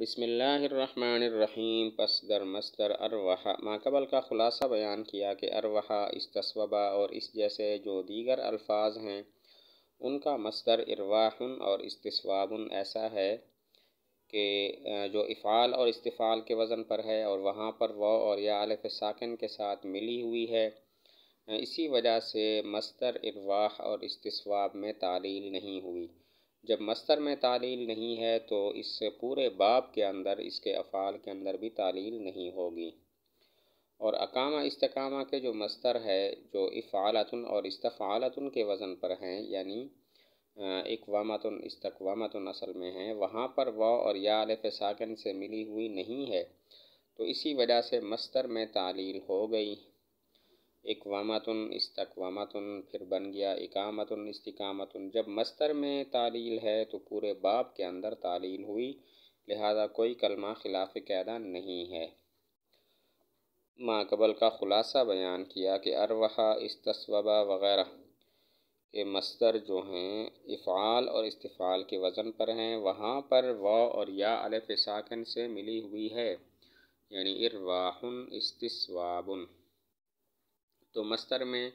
पस दर मस्तर अरवा माकबल का ख़ुलासा बयान किया कि अरवाहा इस तस्वबा और इस जैसे जो दीगर अल्फाज हैं उनका मस्तर अरवाहन और इसतवाबन ऐसा है कि जो इफ़ाल और इस्तफ़ाल के वज़न पर है और वहाँ पर व और या अलफ साकिन के साथ मिली हुई है इसी वजह से मस्तर अरवाह और इसतवाब में तालील नहीं हुई जब मस्तर में तालील नहीं है तो इस पूरे बाब के अंदर इसके अफ़ाल के अंदर भी तालील नहीं होगी और अकामा इस्तकामा के जो मस्तर है जो इफ़ालतन और इस्तफ़ालतन के वज़न पर हैं यानी इकवामतन इस्तकवामतन असल में हैं वहाँ पर व और या अलफ साकन से मिली हुई नहीं है तो इसी वजह से मस्तर में तालील हो गई एक वामातुन इस तक वामातुन फिर बन गया इकामतुन इस्तिकामतुन जब मस्तर में तालील है तो पूरे बाप के अंदर तालील हुई लिहाजा कोई कलमा खिलाफ कैदा नहीं है माकबल का ख़ुलासा बयान किया कि अरवहा इस्तस्वबा वगैरह के मस्तर जो हैं इफ़ाल और इस्तफ़ाल के वज़न पर हैं वहाँ पर व और या अलफ साकन से मिली हुई है यानी इरवाहन इस्तवाबन तो मस्तर में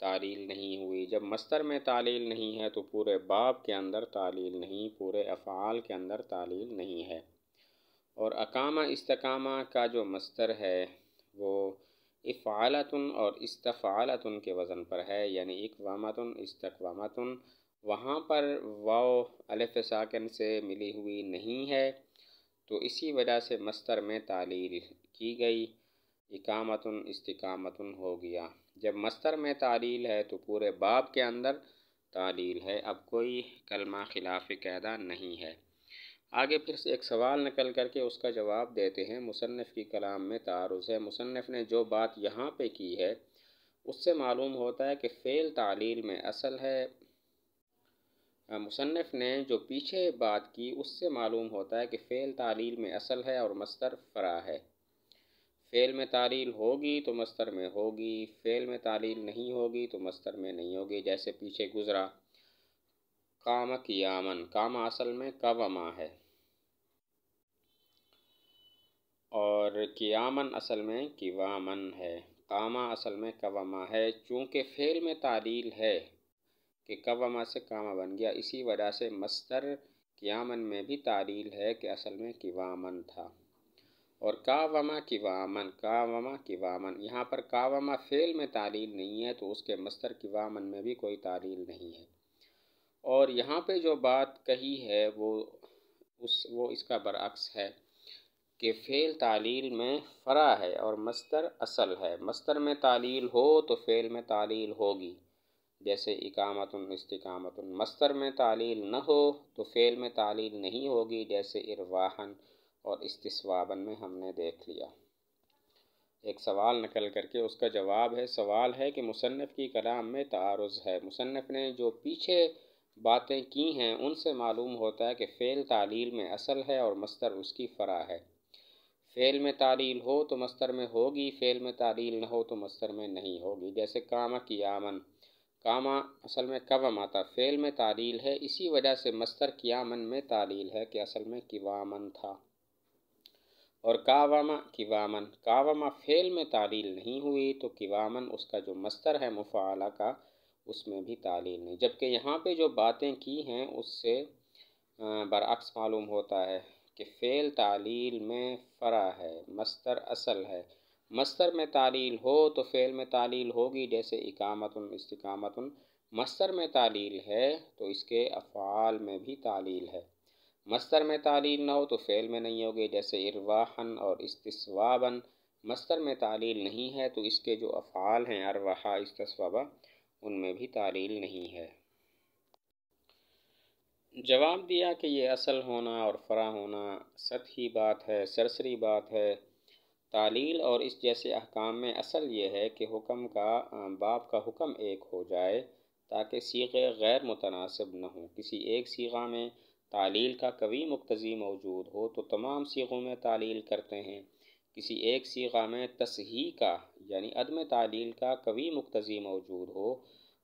तालील नहीं हुई जब मस्तर में तालील नहीं है तो पूरे बाब के अंदर तालील नहीं पूरे अफ़ाल के अंदर तालील नहीं है और अकामा इस्तकामा का जो मस्तर है वो इफ़ालतन और इस्तफ़ालतन के वज़न पर है यानी इकवामतन इस्तकवामतन वहाँ पर वाओ अलफ साकन से मिली हुई नहीं है तो इसी वजह से मस्तर में तालील की गई इकामतन इस्तकामतन हो गया जब मस्तर में तालील है तो पूरे बाब के अंदर तालील है अब कोई कलमा खिलाफ कैदा नहीं है आगे फिर से एक सवाल निकल करके उसका जवाब देते हैं मुसनफ़ की कलाम में तारुज़ है मुसनफ़ ने जो बात यहाँ पे की है उससे मालूम होता है कि फ़ेल तालील में असल है मुसनफ़ ने जो पीछे बात की उससे मालूम होता है कि फ़ेल तालील में असल है और मस्तर फ़रा है फ़ेल में तारील होगी तो मस्तर में होगी फ़ेल में तारील नहीं होगी तो मस्तर में नहीं होगी जैसे पीछे गुज़रा काम कियामन काम असल में कवमा है और कियामन असल में किवामन है कामा असल में कवमा है चूँकि फ़ेल में तारील है कि कवमा से कामा बन गया इसी वजह से मस्तर कियामन में भी तारील है कि असल में किवामन था और कावमा की वामन कावमा की वामन यहाँ पर कावमा फेल में तालील नहीं है तो उसके मस्तर की वामन में भी कोई तालील नहीं है और यहाँ पे जो बात कही है वो उस वो इसका बरअक्स है कि फ़ेल तालील में फ़रा है और मस्तर असल है मस्तर में तालील हो तो फ़ेल में तालील होगी जैसे इकामतन इस्तकामतन मस्तर में तालील न हो तो फ़ेल में तालील नहीं होगी जैसे इरवाहन और इस्तीसवाबन में हमने देख लिया एक सवाल नकल करके उसका जवाब है सवाल है कि मुसनफ़ की कलाम में तारज़ है मुसनफ़ ने जो पीछे बातें की हैं उनसे मालूम होता है कि फ़ेल तालील में असल है और मस्तर उसकी फ़रा है फ़ेल में तालील हो तो मस्तर में होगी फ़ेल में तालील न हो तो मस्तर में नहीं होगी जैसे कामा कियामन कामा असल में कवम आता फ़ेल में तालील है इसी वजह से मस्तर कियामन में तालील है कि असल में किवामन था और कावामा किवामन कावामा फ़ेल में तालील नहीं हुई तो किवामन उसका जो मस्तर है मुफाला का उसमें भी तालील नहीं जबकि यहाँ पे जो बातें की हैं उससे बरअक्स मालूम होता है कि फ़ेल तालील में फ़रा है मस्तर असल है मस्तर में तालील हो तो फ़ेल में तालील होगी जैसे इकामतन इस्तकामतन मस्तर में तालील है तो इसके अफ़ाल में भी तालील है मस्तर में तालील ना हो तो फ़ेल में नहीं होगी जैसे इरवाहन और इस्तवाबन मस्तर में तालील नहीं है तो इसके जो अफ़ाल हैं अरवाहा इस्तवाबा उनमें भी तालील नहीं है जवाब दिया कि ये असल होना और फरा होना सत ही बात है सरसरी बात है तालील और इस जैसे अहकाम में असल ये है कि हुक्म का बाप का हुक्म एक हो जाए ताकि सीगे गैर मुतनासब न हों किसी एक सीगा में तालील का कभी मुख्तजी मौजूद हो तो तमाम सीगों में तालील करते हैं किसी एक सीखा में तसही का यानी अदम तालील का कभी मुख्तजी मौजूद हो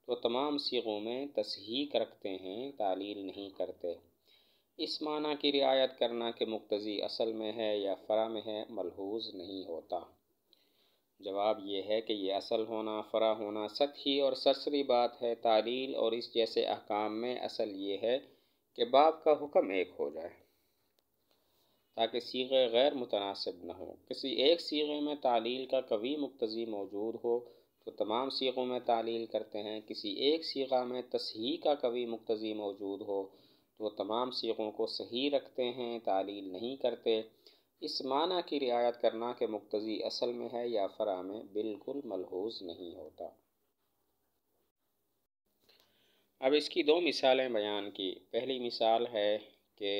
तो तमाम सीगों में तसही रखते हैं तालील नहीं करते इस माना की रियायत करना के मुख्तजी असल में है या फ़रा में है मलहूज नहीं होता जवाब यह है कि यह असल होना फ़रा होना ही और सरसरी बात है तालील और इस जैसे अहकाम में असल ये है कि बाप का हुक्म एक हो जाए ताकि सीगे गैर मुतनासिब न हों किसी एक सीगे में तालील का कवी मुक्तज़ी मौजूद हो तो तमाम सीगों में तालील करते हैं किसी एक सीगा में तसही का कवी मुक्तज़ी मौजूद हो तो तमाम सीगों को सही रखते हैं तालील नहीं करते इस माना की रियायत करना कि मुक्तज़ी असल में है या फ़रा में बिल्कुल मलहूज नहीं होता अब इसकी दो मिसालें बयान की पहली मिसाल है कि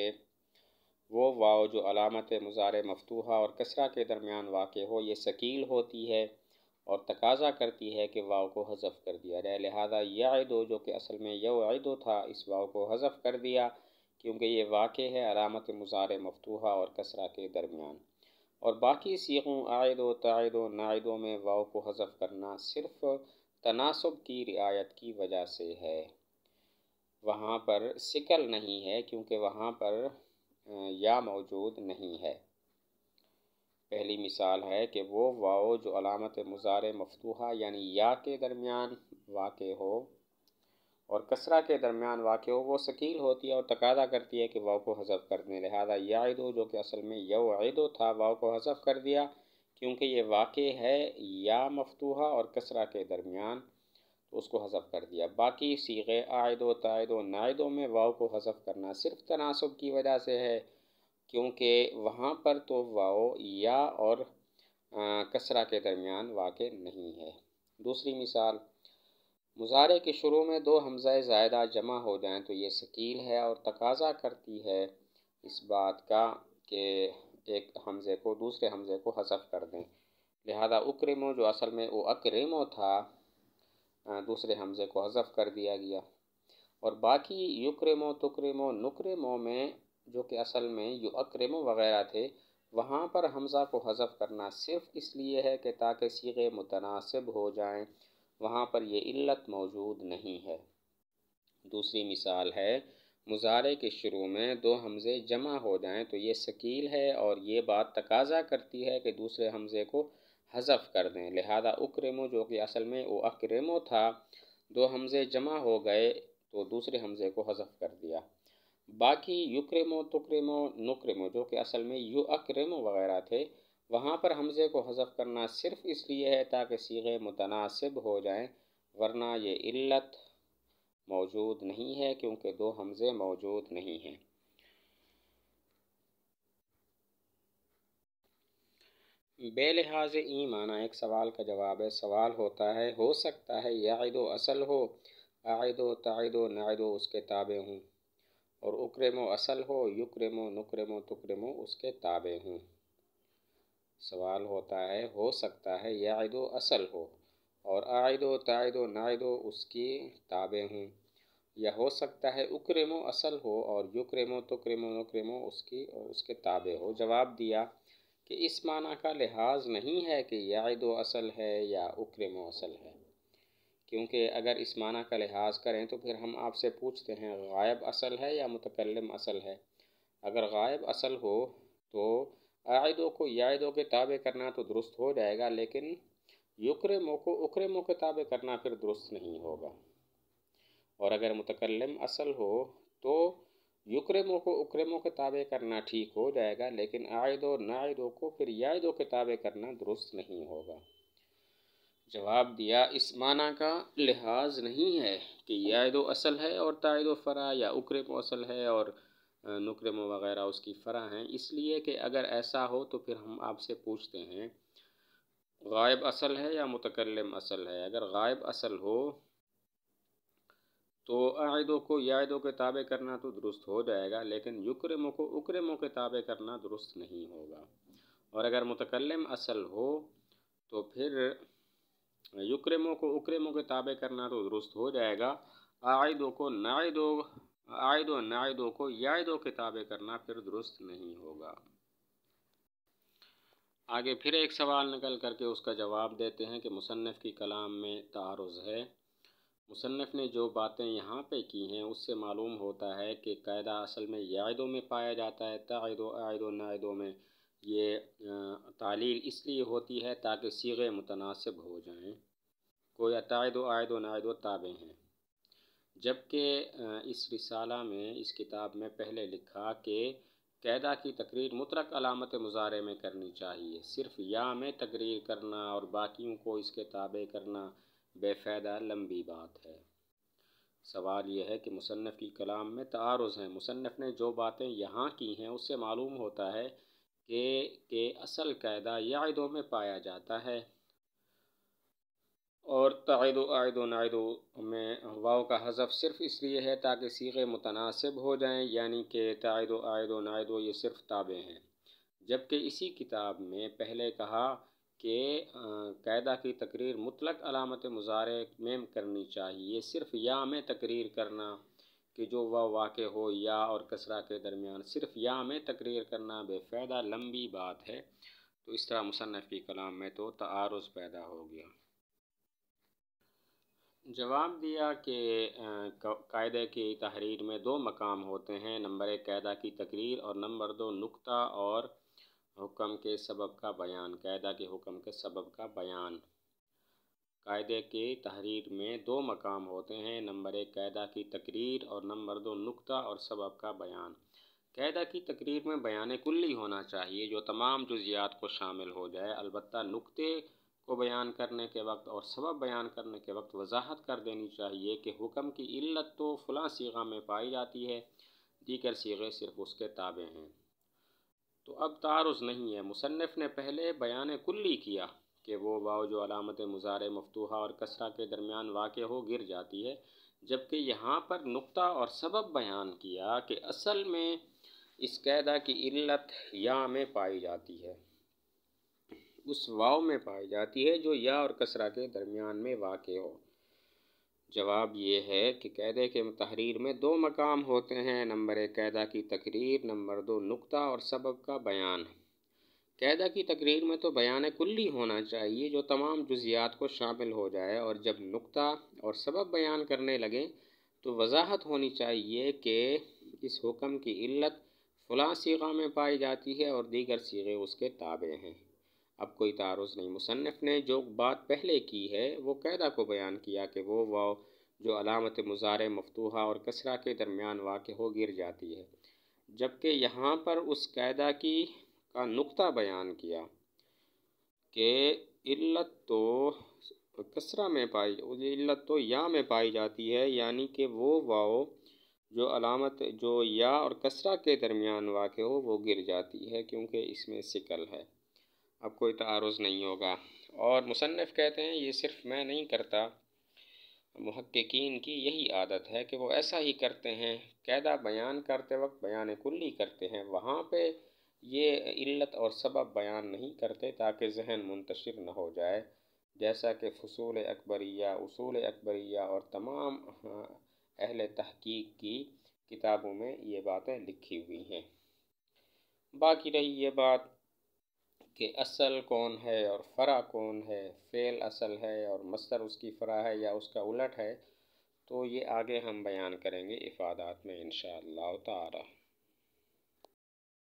वो वाव जो अलामत मुजार मफतूहा और कसरा के दरमियान वाक़ हो ये शकील होती है और तकाजा करती है कि वाव को हज़फ कर दिया जाए लिहाजा यह दो जो कि असल में यदो था इस वाव को हज़फ कर दिया क्योंकि ये वाक़ है अलामत मुजार मफतूहा और कसरा के दरमियान और बाकी सीखों आयदो तायदो नायदों में वाव को हज़फ करना सिर्फ़ तनासब की रियायत की वजह से है वहाँ पर शिकल नहीं है क्योंकि वहाँ पर या मौजूद नहीं है पहली मिसाल है कि वो वाओ जो अलामत मज़ार मफतूहा यानी या के दरमियान वाक़ हो और कसरा के दरमियान वाक़ हो वो शकील होती है और तकादा करती है कि वाओ को हज़फ कर दें लिहाजा यादो जो कि असल में यदो था वाओ को हज़फ कर दिया क्योंकि ये वाक़ है या मफतूहा और कसरा के दरमियान तो उसको हजफ कर दिया बाकी सीगे आयद व तायद व नायदों में वाव को हजफ करना सिर्फ तनासब की वजह से है क्योंकि वहाँ पर तो वाव या और कसरा के दरमियान वाक़ नहीं है दूसरी मिसाल मुजारे के शुरू में दो हमज़ा जायदा जमा हो जाएँ तो ये शकील है और तकाजा करती है इस बात का कि एक हमज़े को दूसरे हमज़े को हसफ कर दें लिहाजा उक्रेमो जो असल में वो अक्रेमो था दूसरे हमज़े को हज़फ कर दिया गया और बाकी युक्रमो तुक्रमो नुक्रमो में जो कि असल में यु अक्रमो वगैरह थे वहाँ पर हमज़ा को हज़फ करना सिर्फ़ इसलिए है कि ताकि सीगे मुतनासिब हो जाएं वहाँ पर ये इल्लत मौजूद नहीं है दूसरी मिसाल है मुजारे के शुरू में दो हमज़े जमा हो जाएं तो ये शकील है और ये बात तकाजा करती है कि दूसरे हमज़े को हज़फ कर दें लिहाजा उक्रेमो जो कि असल में वो अक्रेमो था दो हमज़े जमा हो गए तो दूसरे हमज़े को हज़फ कर दिया बाकी युक्रेमो तुक्रेमो नुक्रेमो जो कि असल में यू अक्रेमो वगैरह थे वहाँ पर हमज़े को हज़फ करना सिर्फ इसलिए है ताकि सीगे मुतनासिब हो जाए वरना ये इल्लत मौजूद नहीं है क्योंकि दो हमज़े मौजूद नहीं हैं ई माना एक सवाल का जवाब है सवाल होता है हो सकता है याद असल हो आयदो तायदो नायदो उसके ताबे हूँ और उक्रमो असल हो युक्रमो नुक्रमो तुक्रमो उसके ताबे हूँ सवाल होता है हो सकता है याद असल हो और आयदो तायदो नायदो उसकी ताबे हूँ या हो सकता है उक्रमो असल हो और युक्रमो तुक्रमो नुक्रमो उसकी उसके ताबे हो जवाब दिया कि इस माना का लिहाज नहीं है कि याद असल है या उक्रम असल है क्योंकि अगर इस माना का लिहाज करें तो फिर हम आपसे पूछते हैं गायब असल है या मुतकलम असल है अगर गायब असल हो तो आयदों को यादों के ताबे करना तो दुरुस्त हो जाएगा लेकिन युक्रमो को उक्रमो के ताबे करना फिर दुरुस्त नहीं होगा और अगर मुतकलम असल हो तो युक्रमों को उक्रमों के ताबे करना ठीक हो जाएगा लेकिन आयदो नायदों को फिर यायदों के ताबे करना दुरुस्त नहीं होगा जवाब दिया इस माना का लिहाज नहीं है कि यायदो असल है और तायदो फ़रा या उक्रमो असल है और नुक्रमो वगैरह उसकी फ़रा हैं इसलिए कि अगर ऐसा हो तो फिर हम आपसे पूछते हैं गायब असल है या मुतकलम असल है अगर गायब असल हो तो आयदों को यायदों के ताबे करना तो दुरुस्त हो जाएगा लेकिन युक्रमों को उक्रमों के ताबे करना दुरुस्त नहीं होगा और अगर मुतकलम असल हो तो फिर युक्रमों को उक्रमों के ताबे करना तो दुरुस्त हो जाएगा आयदों को नायदों आयदो नायदों को यायदों के ताबे करना फिर दुरुस्त नहीं होगा आगे फिर एक सवाल निकल करके उसका जवाब देते हैं कि मुसनफ़ की कलाम में तारज़ है मुसनफ़ ने जो बातें यहाँ पे की हैं उससे मालूम होता है कि कायदा असल में यादों में पाया जाता है तायदो आयद नायदों में ये तालील इसलिए होती है ताकि सीगे मुतनासब हो जाएँ गोया तायदो आयदो नायदो ताबे हैं जबकि इस रिसाला में इस किताब में पहले लिखा कि कैदा की तकरीर मुतरक अलामत मुजारे में करनी चाहिए सिर्फ या में तकरीर करना और बाकियों को इसके ताबे करना बेफायदा लंबी बात है सवाल यह है कि मुसनफ़ की कलाम में तारज़ हैं मुसनफ़ ने जो बातें यहाँ की हैं उससे मालूम होता है कि के असल कायदा यादों में पाया जाता है और तद आयद नायद में वाओ का हजफ सिर्फ इसलिए है ताकि सीखे मुतनासिब हो जाएँ यानी कि तायद आयद नायद ये सिर्फ ताबे हैं जबकि इसी किताब में पहले कहा कि कायदा की तकरीर मुतलक अलामत मुजारे में करनी चाहिए सिर्फ या में तकरीर करना कि जो वह वाक़ हो या और कसरा के दरमियान सिर्फ या में तकरीर करना बेफ़ायदा लंबी बात है तो इस तरह मुसनफ़ की कलाम में तो तारज़ पैदा हो गया जवाब दिया कि कायदे की तहरीर में दो मकाम होते हैं नंबर एक कायदा की तकरीर और नंबर दो नुकता और हुक्म के सबब का बयान कायदा के हुक्म के सबब का बयान कायदे के तहरीर में दो मकाम होते हैं नंबर एक कायदा की तकरीर और नंबर दो नुक्ता और सबब का बयान कायदा की तकरीर में बयान कुल्ली होना चाहिए जो तमाम जुजियात को शामिल हो जाए अलबत् नुक्ते को बयान करने के वक्त और सबब बयान करने के वक्त वजाहत कर देनी चाहिए कि हुक्म की इल्लत तो फ़लाँ सीगा में पाई जाती है दीगर सीगे सिर्फ उसके ताबे हैं तो अब तारुज़ नहीं है मुसनफ़ ने पहले बयान कुल्ली किया कि वो वाव जो अलामत मुजार मफतूा और कसरा के दरमियान वाक़ हो गिर जाती है जबकि यहाँ पर नुकता और सबब बयान किया कि असल में इस कैदा की इल्लत या में पाई जाती है उस वाव में पाई जाती है जो या और कसरा के दरमियान में वाक़ हो जवाब ये है कि कैदे के तहरीर में दो मकाम होते हैं नंबर एक कैदा की तकरीर नंबर दो नुक्ता और सबब का बयान कैदा की तकरीर में तो बयान कुल्ली होना चाहिए जो तमाम जुजियात को शामिल हो जाए और जब नुक्ता और सबब बयान करने लगें तो वजाहत होनी चाहिए कि इस हुक्म की इल्लत फ़लाँ सीगा में पाई जाती है और दीगर सीगे उसके ताबे हैं अब कोई तारज़ नहीं मुसनफ़ ने जो बात पहले की है वो कैदा को बयान किया कि वो वाव जो अलामत मुजार मफतूहा और कसरा के दरमियान वाक़ हो गिर जाती है जबकि यहाँ पर उस कैदा की का नुक्ता बयान किया कि इल्लत तो कसरा में पाई इल्लत तो या में पाई जाती है यानी कि वो वाव जो अलामत जो या और कसरा के दरमियान वाक़ हो वो गिर जाती है क्योंकि इसमें सिकल है अब कोई तारज़ नहीं होगा और मुसनफ़ कहते हैं ये सिर्फ़ मैं नहीं करता महक्कीन की यही आदत है कि वो ऐसा ही करते हैं कैदा बयान करते वक्त बयान कुल्ली करते हैं वहाँ पे ये इल्लत और सबब बयान नहीं करते ताकि जहन मुंतशिर न हो जाए जैसा कि फसूल अकबरिया उसूल अकबरिया और तमाम हाँ, अहल तहकीक की किताबों में ये बातें लिखी हुई हैं बाकी रही ये बात कि असल कौन है और फ़रा कौन है फ़ेल असल है और मस्तर उसकी फ़रा है या उसका उलट है तो ये आगे हम बयान करेंगे इफ़ादात में इन तारा